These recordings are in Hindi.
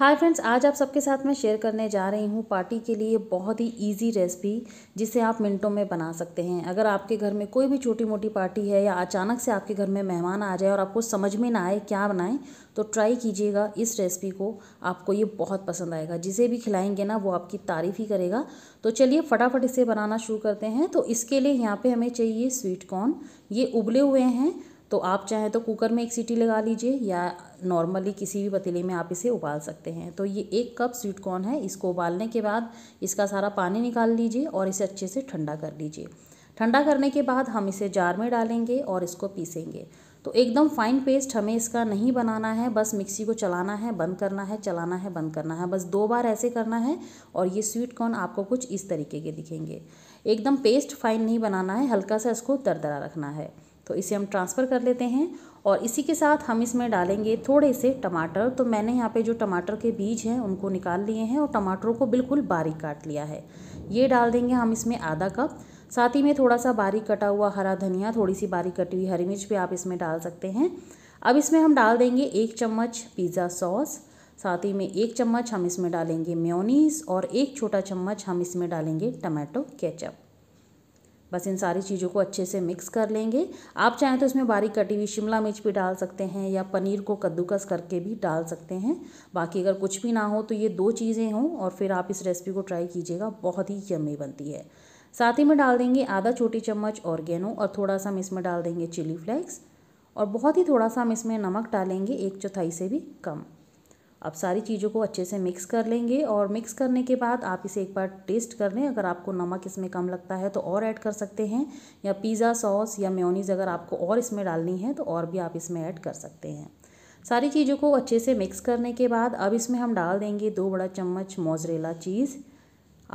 हाय फ्रेंड्स आज आप सबके साथ मैं शेयर करने जा रही हूँ पार्टी के लिए बहुत ही इजी रेसिपी जिसे आप मिनटों में बना सकते हैं अगर आपके घर में कोई भी छोटी मोटी पार्टी है या अचानक से आपके घर में मेहमान आ जाए और आपको समझ में ना आए क्या बनाएं तो ट्राई कीजिएगा इस रेसिपी को आपको ये बहुत पसंद आएगा जिसे भी खिलाएंगे ना वो आपकी तारीफ़ ही करेगा तो चलिए फटाफट इसे बनाना शुरू करते हैं तो इसके लिए यहाँ पर हमें चाहिए स्वीट कॉर्न ये उबले हुए हैं तो आप चाहे तो कुकर में एक सीटी लगा लीजिए या नॉर्मली किसी भी पतीले में आप इसे उबाल सकते हैं तो ये एक कप स्वीट कॉर्न है इसको उबालने के बाद इसका सारा पानी निकाल लीजिए और इसे अच्छे से ठंडा कर लीजिए ठंडा करने के बाद हम इसे जार में डालेंगे और इसको पीसेंगे तो एकदम फाइन पेस्ट हमें इसका नहीं बनाना है बस मिक्सी को चलाना है बंद करना है चलाना है बंद करना है बस दो बार ऐसे करना है और ये स्वीट कॉर्न आपको कुछ इस तरीके के दिखेंगे एकदम पेस्ट फाइन नहीं बनाना है हल्का सा इसको दरदरा रखना है तो इसे हम ट्रांसफ़र कर लेते हैं और इसी के साथ हम इसमें डालेंगे थोड़े से टमाटर तो मैंने यहाँ पे जो टमाटर के बीज हैं उनको निकाल लिए हैं और टमाटरों को बिल्कुल बारीक काट लिया है ये डाल देंगे हम इसमें आधा कप साथ ही में थोड़ा सा बारीक कटा हुआ हरा धनिया थोड़ी सी बारीक कटी हुई हरी मिर्च भी आप इसमें डाल सकते हैं अब इसमें हम डाल देंगे एक चम्मच पिज़्ज़ा सॉस साथ ही में एक चम्मच हम इसमें डालेंगे म्योनीस और एक छोटा चम्मच हम इसमें डालेंगे टमाटो केचप बस इन सारी चीज़ों को अच्छे से मिक्स कर लेंगे आप चाहें तो इसमें बारीक कटी हुई शिमला मिर्च भी डाल सकते हैं या पनीर को कद्दूकस करके भी डाल सकते हैं बाकी अगर कुछ भी ना हो तो ये दो चीज़ें हों और फिर आप इस रेसिपी को ट्राई कीजिएगा बहुत ही यम्मी बनती है साथ ही में डाल देंगे आधा छोटी चम्मच ऑर्गेनो और थोड़ा सा हम इसमें डाल देंगे चिली फ्लेक्स और बहुत ही थोड़ा सा हम इसमें नमक डालेंगे एक चौथाई से भी कम अब सारी चीज़ों को अच्छे से मिक्स कर लेंगे और मिक्स करने के बाद आप इसे एक बार टेस्ट कर लें अगर आपको नमक इसमें कम लगता है तो और ऐड कर सकते हैं या पिज़्ज़ा सॉस या मेयोनीज़ अगर आपको और इसमें डालनी है तो और भी आप इसमें ऐड कर सकते हैं सारी चीज़ों को अच्छे से मिक्स करने के बाद अब इसमें हम डाल देंगे दो बड़ा चम्मच मोजरेला चीज़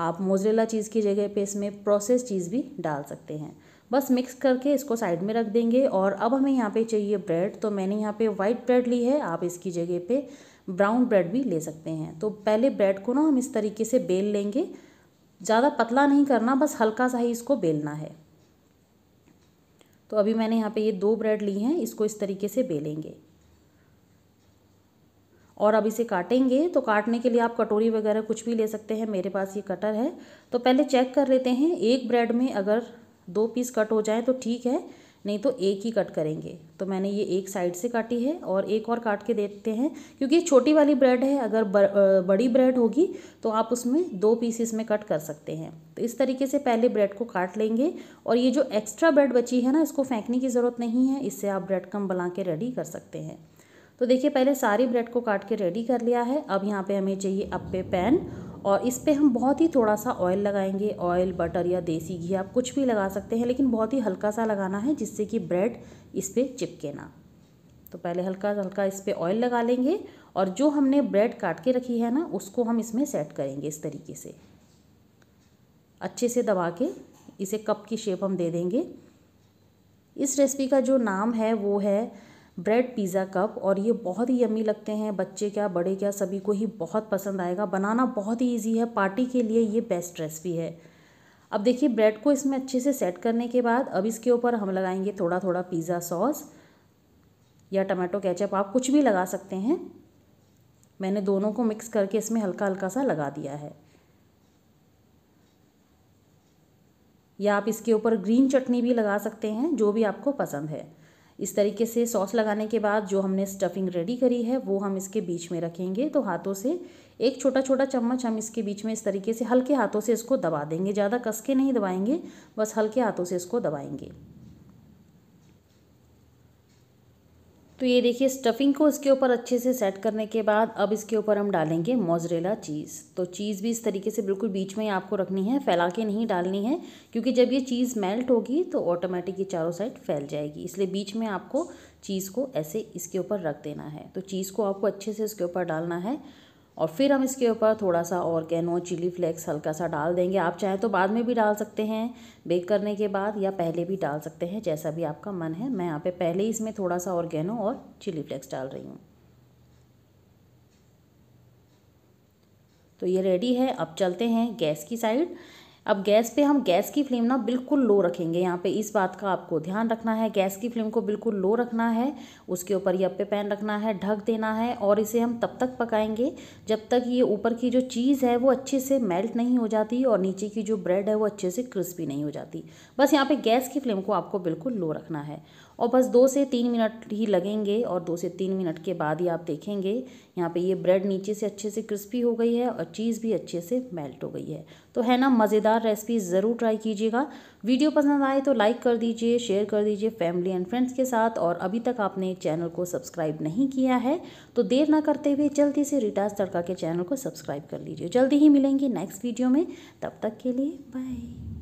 आप मोजरेला चीज़ की जगह पे इसमें प्रोसेस चीज़ भी डाल सकते हैं बस मिक्स करके इसको साइड में रख देंगे और अब हमें यहाँ पे चाहिए ब्रेड तो मैंने यहाँ पे वाइट ब्रेड ली है आप इसकी जगह पे ब्राउन ब्रेड भी ले सकते हैं तो पहले ब्रेड को ना हम इस तरीके से बेल लेंगे ज़्यादा पतला नहीं करना बस हल्का सा ही इसको बेलना है तो अभी मैंने यहाँ पे ये दो ब्रेड ली हैं इसको इस तरीके से बेलेंगे और अब इसे काटेंगे तो काटने के लिए आप कटोरी वगैरह कुछ भी ले सकते हैं मेरे पास ये कटर है तो पहले चेक कर लेते हैं एक ब्रेड में अगर दो पीस कट हो जाए तो ठीक है नहीं तो एक ही कट करेंगे तो मैंने ये एक साइड से काटी है और एक और काट के देखते हैं क्योंकि छोटी वाली ब्रेड है अगर बड़ी ब्रेड होगी तो आप उसमें दो पीसेस में कट कर सकते हैं तो इस तरीके से पहले ब्रेड को काट लेंगे और ये जो एक्स्ट्रा ब्रेड बची है ना इसको फेंकने की ज़रूरत नहीं है इससे आप ब्रेड कम बना के रेडी कर सकते हैं तो देखिए पहले सारी ब्रेड को काट के रेडी कर लिया है अब यहाँ पे हमें चाहिए अपे पैन और इस पर हम बहुत ही थोड़ा सा ऑयल लगाएंगे ऑयल बटर या देसी घी आप कुछ भी लगा सकते हैं लेकिन बहुत ही हल्का सा लगाना है जिससे कि ब्रेड इस पर चिपके ना तो पहले हल्का हल्का इस पर ऑयल लगा लेंगे और जो हमने ब्रेड काट के रखी है ना उसको हम इसमें सेट करेंगे इस तरीके से अच्छे से दबा के इसे कप की शेप हम दे देंगे इस रेसिपी का जो नाम है वो है ब्रेड पिज़्ज़ा कप और ये बहुत ही यम्मी लगते हैं बच्चे क्या बड़े क्या सभी को ही बहुत पसंद आएगा बनाना बहुत ही ईजी है पार्टी के लिए ये बेस्ट रेसिपी है अब देखिए ब्रेड को इसमें अच्छे से सेट करने के बाद अब इसके ऊपर हम लगाएंगे थोड़ा थोड़ा पिज़्ज़ा सॉस या टमाटो केचप आप कुछ भी लगा सकते हैं मैंने दोनों को मिक्स करके इसमें हल्का हल्का सा लगा दिया है या आप इसके ऊपर ग्रीन चटनी भी लगा सकते हैं जो भी आपको पसंद है इस तरीके से सॉस लगाने के बाद जो हमने स्टफिंग रेडी करी है वो हम इसके बीच में रखेंगे तो हाथों से एक छोटा छोटा चम्मच हम इसके बीच में इस तरीके से हल्के हाथों से इसको दबा देंगे ज़्यादा कस के नहीं दबाएंगे बस हल्के हाथों से इसको दबाएंगे तो ये देखिए स्टफिंग को इसके ऊपर अच्छे से सेट करने के बाद अब इसके ऊपर हम डालेंगे मोजरेला चीज़ तो चीज़ भी इस तरीके से बिल्कुल बीच में आपको रखनी है फैला के नहीं डालनी है क्योंकि जब ये चीज़ मेल्ट होगी तो ऑटोमेटिक ये चारों साइड फैल जाएगी इसलिए बीच में आपको चीज़ को ऐसे इसके ऊपर रख देना है तो चीज़ को आपको अच्छे से इसके ऊपर डालना है और फिर हम इसके ऊपर थोड़ा सा कैनो चिली फ्लेक्स हल्का सा डाल देंगे आप चाहें तो बाद में भी डाल सकते हैं बेक करने के बाद या पहले भी डाल सकते हैं जैसा भी आपका मन है मैं यहाँ पे पहले ही इसमें थोड़ा सा कैनो और चिली फ्लेक्स डाल रही हूँ तो ये रेडी है अब चलते हैं गैस की साइड अब गैस पे हम गैस की फ्लेम ना बिल्कुल लो रखेंगे यहाँ पे इस बात का आपको ध्यान रखना है गैस की फ्लेम को बिल्कुल लो रखना है उसके ऊपर ये पे पैन रखना है ढक देना है और इसे हम तब तक पकाएंगे जब तक ये ऊपर की जो चीज़ है वो अच्छे से मेल्ट नहीं हो जाती और नीचे की जो ब्रेड है वो अच्छे से क्रिस्पी नहीं हो जाती बस यहाँ पर गैस की फ्लेम को आपको बिल्कुल लो रखना है और बस दो से तीन मिनट ही लगेंगे और दो से तीन मिनट के बाद ही आप देखेंगे यहाँ पर ये ब्रेड नीचे से अच्छे से क्रिस्पी हो गई है और चीज़ भी अच्छे से मेल्ट हो गई है तो है ना मज़ेदार मज़ेदार रेसिपी ज़रूर ट्राई कीजिएगा वीडियो पसंद आए तो लाइक कर दीजिए शेयर कर दीजिए फैमिली एंड फ्रेंड्स के साथ और अभी तक आपने चैनल को सब्सक्राइब नहीं किया है तो देर ना करते हुए जल्दी से रिटाज तड़का के चैनल को सब्सक्राइब कर लीजिए जल्दी ही मिलेंगे नेक्स्ट वीडियो में तब तक के लिए बाय